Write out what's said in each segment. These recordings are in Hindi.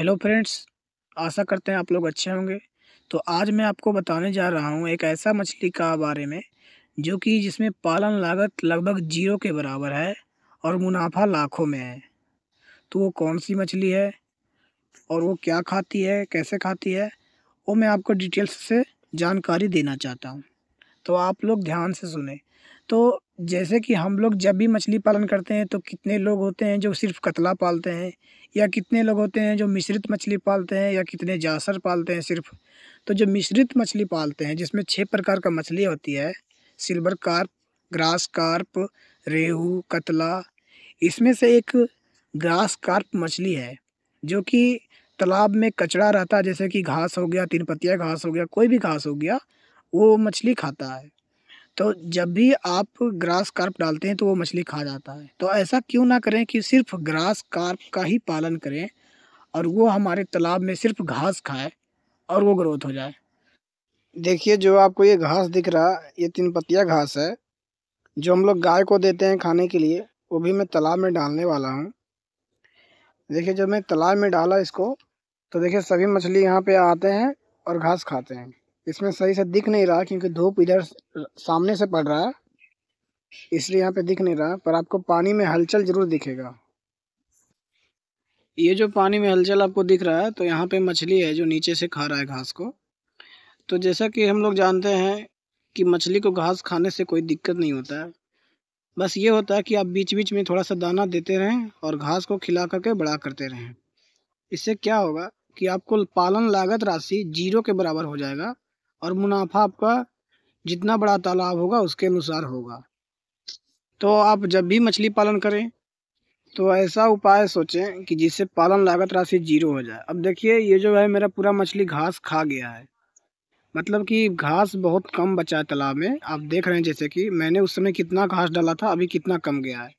हेलो फ्रेंड्स आशा करते हैं आप लोग अच्छे होंगे तो आज मैं आपको बताने जा रहा हूँ एक ऐसा मछली का बारे में जो कि जिसमें पालन लागत लगभग जीरो के बराबर है और मुनाफा लाखों में है तो वो कौन सी मछली है और वो क्या खाती है कैसे खाती है वो मैं आपको डिटेल्स से जानकारी देना चाहता हूँ तो आप लोग ध्यान से सुने तो जैसे कि हम लोग जब भी मछली पालन करते हैं तो कितने लोग होते हैं जो सिर्फ कतला पालते हैं या कितने लोग होते हैं जो मिश्रित मछली पालते हैं या कितने जासर पालते हैं सिर्फ तो जो मिश्रित मछली पालते हैं जिसमें छः प्रकार का मछली होती है सिल्वर कार्प ग्रास कार्प रेहू कतला इसमें से एक ग्रास कार्प मछली है जो कि तालाब में कचरा रहता है जैसे कि घास हो गया तीन पत्तिया घास हो गया कोई भी घास हो गया वो मछली खाता है तो जब भी आप ग्रास कार्प डालते हैं तो वो मछली खा जाता है तो ऐसा क्यों ना करें कि सिर्फ ग्रास कार्प का ही पालन करें और वो हमारे तालाब में सिर्फ घास खाए और वो ग्रोथ हो जाए देखिए जो आपको ये घास दिख रहा ये तीन पत्तिया घास है जो हम लोग गाय को देते हैं खाने के लिए वो भी मैं तालाब में डालने वाला हूँ देखिए जब मैं तालाब में डाला इसको तो देखिए सभी मछली यहाँ पे आते हैं और घास खाते हैं इसमें सही से दिख नहीं रहा क्योंकि धूप इधर सामने से पड़ रहा है इसलिए यहाँ पे दिख नहीं रहा पर आपको पानी में हलचल ज़रूर दिखेगा ये जो पानी में हलचल आपको दिख रहा है तो यहाँ पे मछली है जो नीचे से खा रहा है घास को तो जैसा कि हम लोग जानते हैं कि मछली को घास खाने से कोई दिक्कत नहीं होता है बस ये होता है कि आप बीच बीच में थोड़ा सा दाना देते रहें और घास को खिला करके बड़ा करते रहें इससे क्या होगा कि आपको पालन लागत राशि जीरो के बराबर हो जाएगा और मुनाफा आपका जितना बड़ा तालाब होगा उसके अनुसार होगा तो आप जब भी मछली पालन करें तो ऐसा उपाय सोचें कि जिससे पालन लागत राशि जीरो हो जाए अब देखिए ये जो है मेरा पूरा मछली घास खा गया है मतलब कि घास बहुत कम बचा है तालाब में आप देख रहे हैं जैसे कि मैंने उस समय कितना घास डाला था अभी कितना कम गया है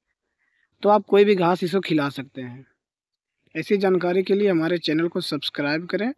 तो आप कोई भी घास इसको खिला सकते हैं ऐसी जानकारी के लिए हमारे चैनल को सब्सक्राइब करें